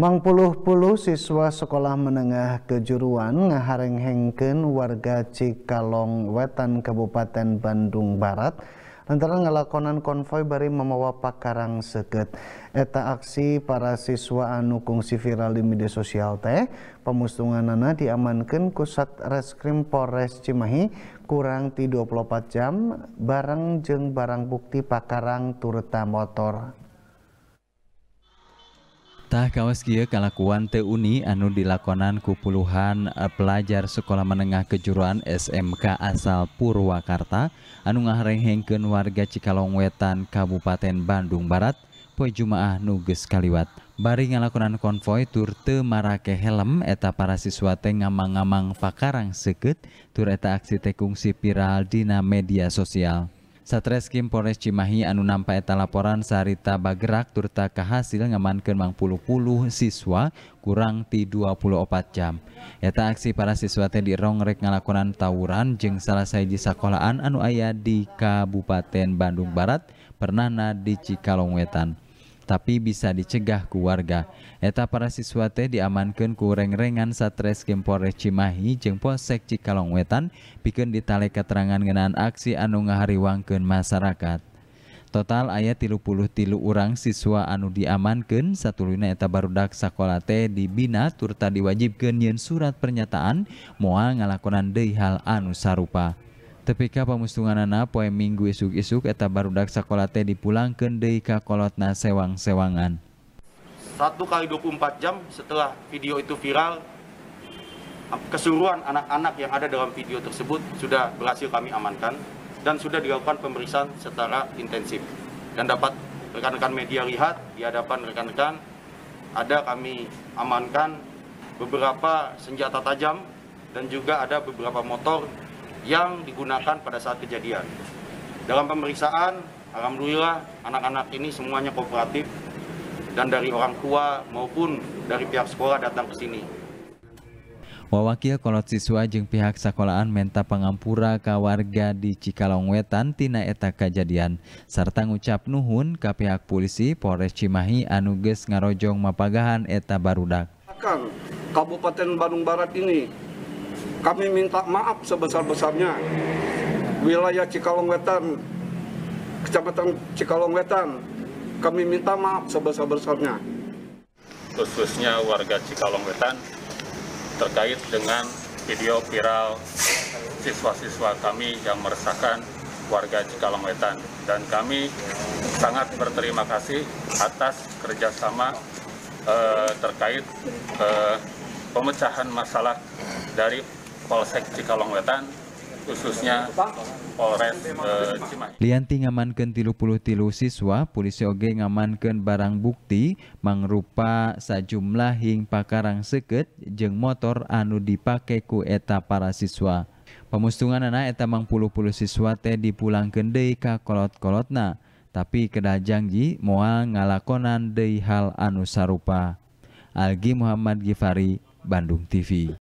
Mang puluh-puluh siswa sekolah menengah kejuruan hengken warga Cikalong Wetan Kabupaten Bandung Barat lantaran ngelakonan konvoy bari memawa pakarang seket. Eta aksi para siswa anu kungsi viral di media sosial teh, pemustunganana diamankan kusat reskrim Polres Cimahi kurang ti 24 jam bareng jeng barang bukti pakarang turta motor Tah kawas kia kalakuan uni anu dilakonan ku puluhan eh, pelajar sekolah menengah kejuruan SMK asal Purwakarta anu ngarenghengkeun warga Cikalong Wetan Kabupaten Bandung Barat poe Jumaah nuges kaliwat bari ngalakonan konvoi tur te marake helm eta para siswa tengamang ngamang-ngamang pakarang seket tur eta aksi tekungsi viral dina media sosial Satreskrim Polres Cimahi anu nampa eta laporan sarita bagerak turta kahasil ngamankeun mang puluh-puluh siswa kurang ti 24 jam. Eta aksi para siswa teh rongrek ngalakonan tawuran jeung salah sahiji sekolahan anu aya di Kabupaten Bandung Barat pernahna di Cikalong Wetan tapi bisa dicegah keluarga. Eta para siswa teh diamankan ku reng-rengan Satreskrim Polres Cimahi jeung Polsek Cikalong Wetan bikin ditale keterangan ngenaan aksi anu ngahariwangkeun masyarakat. Total ayat tilu puluh tilu urang siswa anu diamankan satu luna eta barudak sekolah teh dibina turta diwajibkan yen surat pernyataan moa ngalakonan deui hal anu sarupa. TPK pemustunganana poe minggu isuk-isuk eta barudak sekolah teh dipulang kendei ka kolotna sewang-sewangan. 1 kali 24 jam setelah video itu viral, keseluruhan anak-anak yang ada dalam video tersebut sudah berhasil kami amankan dan sudah dilakukan pemeriksaan secara intensif. Dan dapat rekan-rekan media lihat di hadapan rekan-rekan ada kami amankan beberapa senjata tajam dan juga ada beberapa motor yang digunakan pada saat kejadian. Dalam pemeriksaan, alhamdulillah anak-anak ini semuanya kooperatif dan dari orang tua maupun dari pihak sekolah datang ke sini. Wawakil kolot siswa Jeng pihak sekolahan menta pengampura ke warga di Cikalongwetan tina eta kejadian serta ngucap nuhun ke pihak polisi Polres Cimahi Anuges ngarojong mapagahan eta barudak. Kabupaten Bandung Barat ini kami minta maaf sebesar-besarnya. Wilayah Cikalong Wetan, Kecamatan Cikalong Wetan, kami minta maaf sebesar-besarnya. Khususnya warga Cikalong Wetan terkait dengan video viral siswa-siswa kami yang meresahkan warga Cikalong Wetan. Dan kami sangat berterima kasih atas kerjasama eh, terkait eh, pemecahan masalah dari Polsek Cikalong Wetan, khususnya Polres eh, Cimahi. Lianti ngamankan tilu puluh tilu siswa, polisi oge ngamankan barang bukti mangrupa sajumlah hing pakarang seket jeng motor anu dipake ku eta para siswa. Pemustungan anak eta mang puluh-puluh siswa teh dipulangkan kendei ka kolot-kolotna, tapi kedah janji moal ngalakonan deui hal anu sarupa. Algi Muhammad Gifari, Bandung TV.